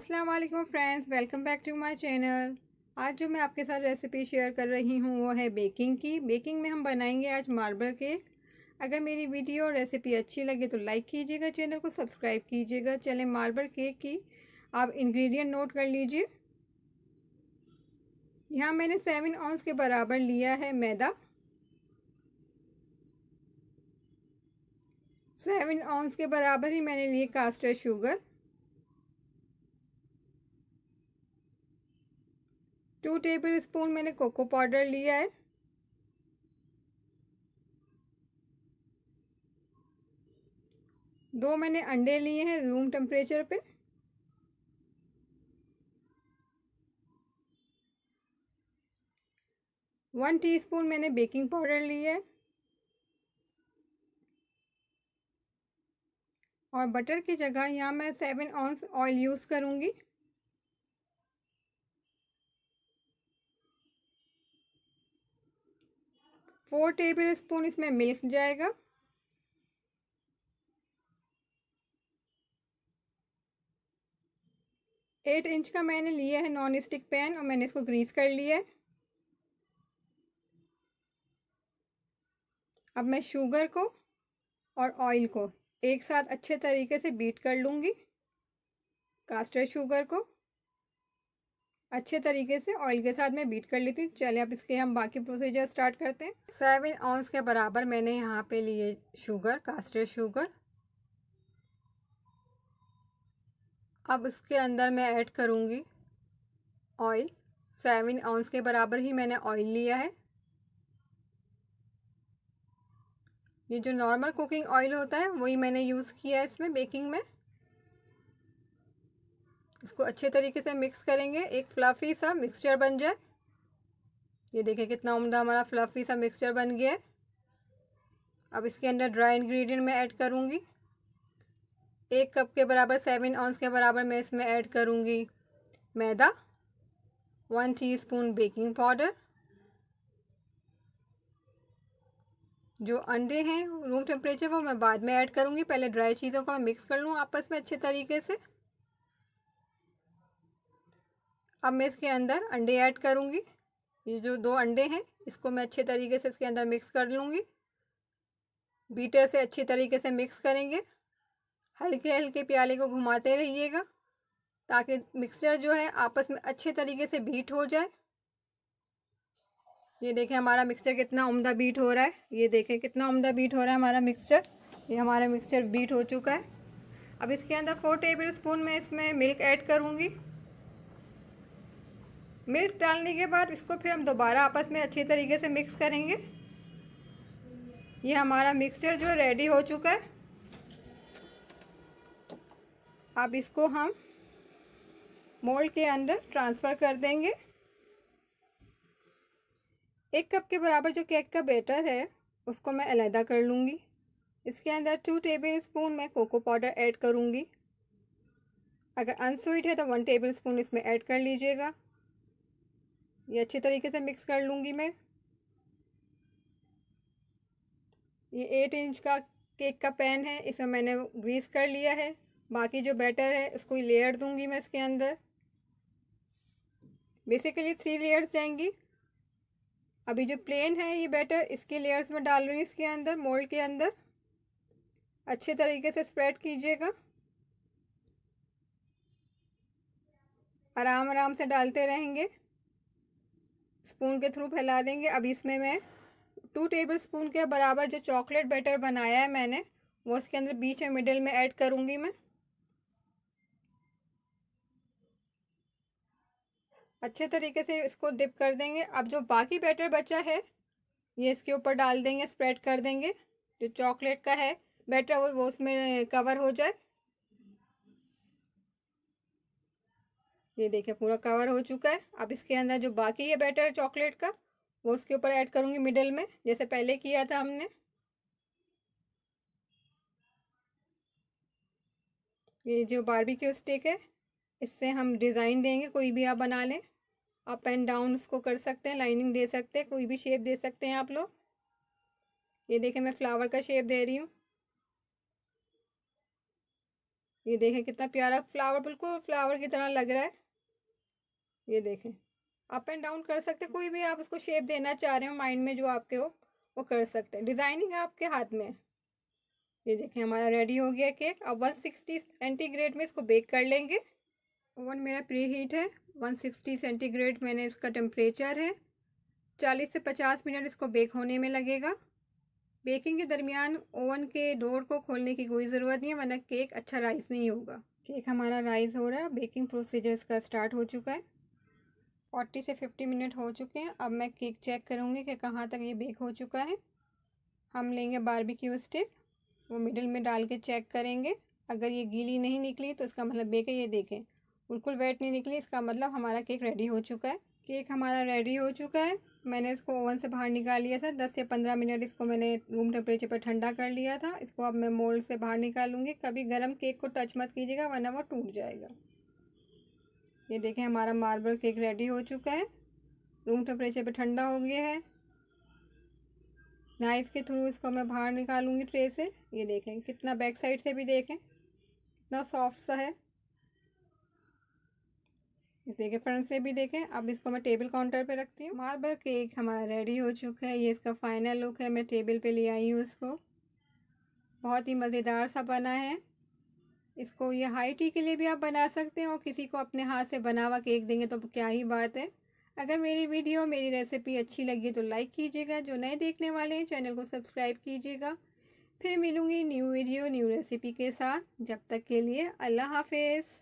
Aslam friends welcome back to my channel आज जो मैं आपके साथ रेसिपी शेयर कर रही हूँ वो है बेकिंग की बेकिंग में हम बनाएंगे आज मार्बल केक अगर मेरी वीडियो और रेसिपी अच्छी लगे तो लाइक कीजिएगा चैनल को सब्सक्राइब कीजिएगा चले मार्बल केक की आप इंग्रेडिएंट नोट कर लीजिए यहाँ मैंने सेवन ऑन्स के बराबर लिया है मैदा सेवन ऑन्स के बराबर ही मैंने लिए caster sugar two tablespoon मैंने कोको पाउडर लिया है दो मैंने अंडे लिए हैं रूम टेम्परेचर पे वन टीस्पून मैंने बेकिंग पाउडर लिया है और बटर की जगह यहाँ मैं सेवन ऑन्स ऑयल यूज़ करूँगी फोर टेबल स्पून इसमें मिल्क जाएगा एट इंच का मैंने लिया है नॉन स्टिक पैन और मैंने इसको ग्रीस कर लिया है अब मैं शुगर को और ऑयल को एक साथ अच्छे तरीके से बीट कर लूँगी कास्टर्ड शुगर को अच्छे तरीके से ऑयल के साथ मैं बीट कर लेती हूँ चले अब इसके हम बाकी प्रोसीजर स्टार्ट करते हैं सेवन ऑन्स के बराबर मैंने यहाँ पे लिए शुगर कास्टर शुगर अब इसके अंदर मैं ऐड करूँगी ऑयल सेवन ऑन्स के बराबर ही मैंने ऑयल लिया है ये जो नॉर्मल कुकिंग ऑयल होता है वही मैंने यूज़ किया है इसमें बेकिंग में इसको अच्छे तरीके से मिक्स करेंगे एक फ्लफ़ी सा मिक्सचर बन जाए ये देखिए कितना उमदा हमारा फ्लफ़ी सा मिक्सचर बन गया है अब इसके अंदर ड्राई इंग्रेडिएंट मैं ऐड करूँगी एक कप के बराबर सेवन ऑन्स के बराबर मैं इसमें ऐड करूँगी मैदा वन टी बेकिंग पाउडर जो अंडे हैं रूम टेम्परेचर वो मैं बाद में ऐड करूँगी पहले ड्राई चीज़ों को मैं मिक्स कर लूँ आपस में अच्छे तरीके से अब मैं इसके अंदर अंडे ऐड करूँगी ये जो दो अंडे हैं इसको मैं अच्छे तरीके से इसके अंदर मिक्स कर लूँगी बीटर से अच्छी तरीके से मिक्स करेंगे हल्के हल्के प्याले को घुमाते रहिएगा ताकि मिक्सचर जो है आपस में अच्छे तरीके से बीट हो जाए ये देखें हमारा मिक्सचर कितना उम्दा बीट हो रहा है ये देखें कितना उम्दा बीट हो रहा है हमारा मिक्सचर ये हमारा मिक्सचर बीट हो चुका है अब इसके अंदर फोर टेबल स्पून में इसमें मिल्क ऐड करूँगी मिल्क डालने के बाद इसको फिर हम दोबारा आपस में अच्छी तरीके से मिक्स करेंगे ये हमारा मिक्सचर जो रेडी हो चुका है अब इसको हम मोल्ड के अंदर ट्रांसफ़र कर देंगे एक कप के बराबर जो केक का बेटर है उसको मैं अलहदा कर लूँगी इसके अंदर टू टेबल स्पून मैं कोको पाउडर ऐड करूँगी अगर अनस्वीट है तो वन टेबल स्पून इसमें ऐड कर लीजिएगा ये अच्छी तरीके से मिक्स कर लूँगी मैं ये एट इंच का केक का पैन है इसमें मैंने ग्रीस कर लिया है बाकी जो बैटर है उसको लेयर दूंगी मैं इसके अंदर बेसिकली थ्री लेयर्स जाएंगी अभी जो प्लेन है ये बैटर इसके लेयर्स में डाल रही हूँ इसके अंदर मोल्ड के अंदर अच्छे तरीके से स्प्रेड कीजिएगा आराम आराम से डालते रहेंगे स्पून के थ्रू फैला देंगे अब इसमें मैं टू टेबल स्पून के बराबर जो चॉकलेट बैटर बनाया है मैंने वो उसके अंदर बीच में मिडिल में ऐड करूँगी मैं अच्छे तरीके से इसको डिप कर देंगे अब जो बाकी बैटर बचा है ये इसके ऊपर डाल देंगे स्प्रेड कर देंगे जो चॉकलेट का है बैटर वो वो उसमें कवर हो जाए ये देखिए पूरा कवर हो चुका है अब इसके अंदर जो बाकी है बैटर है चॉकलेट का वो उसके ऊपर ऐड करूँगी मिडल में जैसे पहले किया था हमने ये जो बारबेक्यू स्टिक है इससे हम डिज़ाइन देंगे कोई भी आप बना लें अप एंड डाउन उसको कर सकते हैं लाइनिंग दे सकते हैं कोई भी शेप दे सकते हैं आप लोग ये देखें मैं फ्लावर का शेप दे रही हूँ ये देखें कितना प्यारा फ्लावर बिल्कुल फ्लावर की तरह लग रहा है ये देखें अप एंड डाउन कर सकते हैं कोई भी आप इसको शेप देना चाह रहे हो माइंड में जो आपके हो वो कर सकते हैं डिज़ाइनिंग आपके हाथ में ये देखें हमारा रेडी हो गया केक अब वन सिक्सटी सेंटीग्रेड में इसको बेक कर लेंगे ओवन मेरा प्री हीट है वन सिक्सटी सेंटीग्रेड मैंने इसका टेम्परेचर है चालीस से पचास मिनट इसको बेक होने में लगेगा बेकिंग के दरमियान ओवन के डोर को खोलने की कोई ज़रूरत नहीं है वरना केक अच्छा राइस नहीं होगा केक हमारा राइस हो रहा है बेकिंग प्रोसीजर इसका स्टार्ट हो चुका है फोर्टी से फिफ्टी मिनट हो चुके हैं अब मैं केक चेक करूँगी कि कहाँ तक ये बेक हो चुका है हम लेंगे बारबेक्यू स्टिक वो मिडिल में डाल के चेक करेंगे अगर ये गीली नहीं निकली तो इसका मतलब बेक है ये देखें बिल्कुल वेट नहीं निकली इसका मतलब हमारा केक रेडी हो चुका है केक हमारा रेडी हो चुका है मैंने इसको ओवन से बाहर निकाल लिया था दस से पंद्रह मिनट इसको मैंने रूम टेम्परेचर पर ठंडा कर लिया था इसको अब मैं मोल्ड से बाहर निकालूंगी कभी गर्म केक को टच मत कीजिएगा वरना वो टूट जाएगा ये देखें हमारा मार्बल केक रेडी हो चुका है रूम टेम्परेचर पे ठंडा हो गया है नाइफ़ के थ्रू इसको मैं बाहर निकालूंगी ट्रे से ये देखें कितना बैक साइड से भी देखें कितना सॉफ्ट सा है इस देखें फ्रंट से भी देखें अब इसको मैं टेबल काउंटर पे रखती हूँ मार्बल केक हमारा रेडी हो चुका है ये इसका फाइनल लुक है मैं टेबल पे ले आई हूँ इसको बहुत ही मज़ेदार सा बना है इसको ये हाई टी के लिए भी आप बना सकते हैं और किसी को अपने हाथ से बना हुआ केक देंगे तो क्या ही बात है अगर मेरी वीडियो मेरी रेसिपी अच्छी लगी तो लाइक कीजिएगा जो नए देखने वाले हैं चैनल को सब्सक्राइब कीजिएगा फिर मिलूँगी न्यू वीडियो न्यू रेसिपी के साथ जब तक के लिए अल्लाह हाफिज़